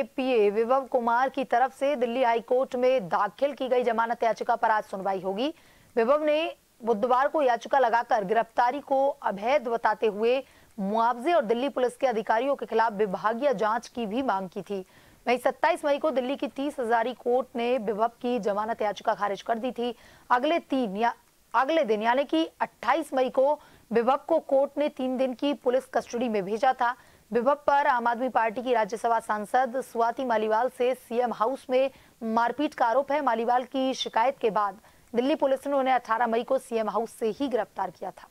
पीए विभव कुमार की तरफ से दिल्ली हाईकोर्ट में दाखिल की गई जमानत याचिका पर आज सुनवाई होगी विभव ने बुधवार को याचिका लगाकर गिरफ्तारी को अभैध बताते हुए मुआवजे और दिल्ली पुलिस के अधिकारियों के खिलाफ विभागीय जांच की भी मांग की थी वही सत्ताईस मई को दिल्ली की तीस हजारी कोर्ट ने विभव की जमानत याचिका खारिज कर दी थी अगले तीन या अगले दिन यानी कि अट्ठाईस मई को विभव को कोर्ट ने तीन दिन की पुलिस कस्टडी में भेजा था विभव पर आम आदमी पार्टी की राज्यसभा सांसद स्वाति मालीवाल से सीएम हाउस में मारपीट का आरोप है मालीवाल की शिकायत के बाद दिल्ली पुलिस ने उन्हें 18 मई को सीएम हाउस से ही गिरफ्तार किया था